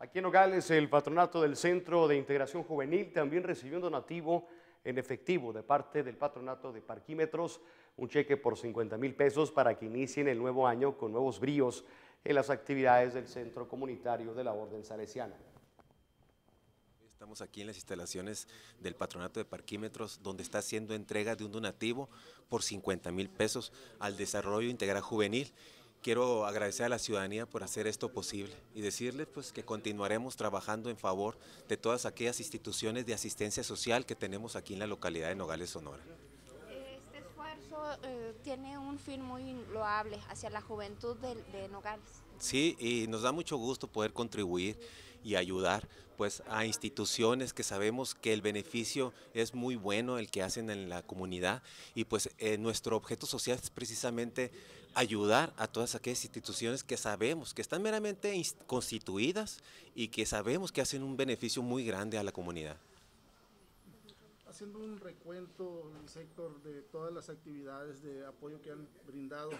Aquí en Nogales, el patronato del Centro de Integración Juvenil también recibió un donativo en efectivo de parte del patronato de parquímetros, un cheque por 50 mil pesos para que inicien el nuevo año con nuevos bríos en las actividades del Centro Comunitario de la Orden Salesiana. Estamos aquí en las instalaciones del Patronato de Parquímetros, donde está haciendo entrega de un donativo por 50 mil pesos al desarrollo integral juvenil Quiero agradecer a la ciudadanía por hacer esto posible y decirles pues, que continuaremos trabajando en favor de todas aquellas instituciones de asistencia social que tenemos aquí en la localidad de Nogales, Sonora. Eh, tiene un fin muy loable hacia la juventud de, Nogales. Sí, y nos da mucho gusto poder contribuir y ayudar pues a instituciones que sabemos que el beneficio es muy bueno el que hacen en la comunidad y pues eh, nuestro objeto social es precisamente ayudar a todas aquellas instituciones que sabemos que están meramente constituidas y que sabemos que hacen un beneficio muy grande a la comunidad haciendo un recuento, el sector, de todas las actividades de apoyo que han brindado,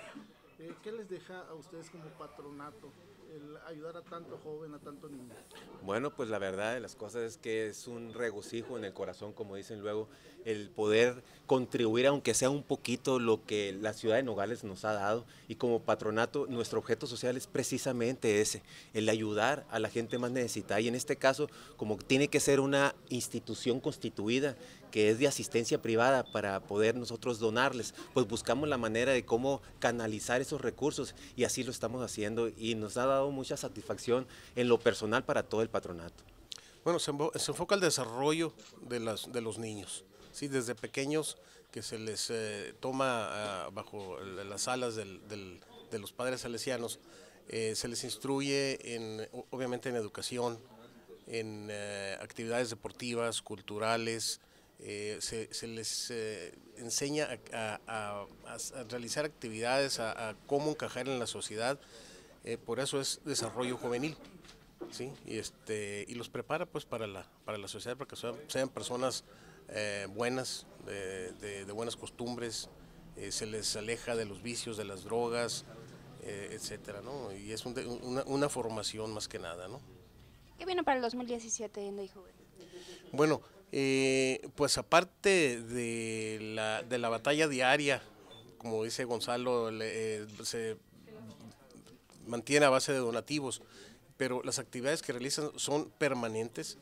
eh, ¿qué les deja a ustedes como patronato el ayudar a tanto joven, a tanto niño? Bueno, pues la verdad de las cosas es que es un regocijo en el corazón, como dicen luego, el poder contribuir, aunque sea un poquito, lo que la ciudad de Nogales nos ha dado. Y como patronato, nuestro objeto social es precisamente ese, el ayudar a la gente más necesitada. Y en este caso, como tiene que ser una institución constituida que es de asistencia privada para poder nosotros donarles, pues buscamos la manera de cómo canalizar esos recursos y así lo estamos haciendo y nos ha dado mucha satisfacción en lo personal para todo el patronato. Bueno, se, enfoca el desarrollo de, los niños, ¿sí? desde pequeños que se les eh, toma ah, bajo las alas de los padres salesianos, eh, se les instruye en, obviamente en educación, en eh, actividades deportivas, culturales, eh, se, les eh, enseña a, realizar actividades, a, cómo encajar en la sociedad, eh, por eso es desarrollo juvenil, ¿sí? Y, este, y los prepara pues para la, para la sociedad, para que sean, personas buenas, de, de, buenas costumbres, se les aleja de los vicios, de las drogas, etcétera, ¿no? Y es una, una, formación más que nada, ¿no? ¿Qué viene para el 2017 en Juvenil? Bueno, eh, pues aparte de la, de la batalla diaria, como dice Gonzalo, eh, se mantiene a base de donativos, pero las actividades que realizan son permanentes.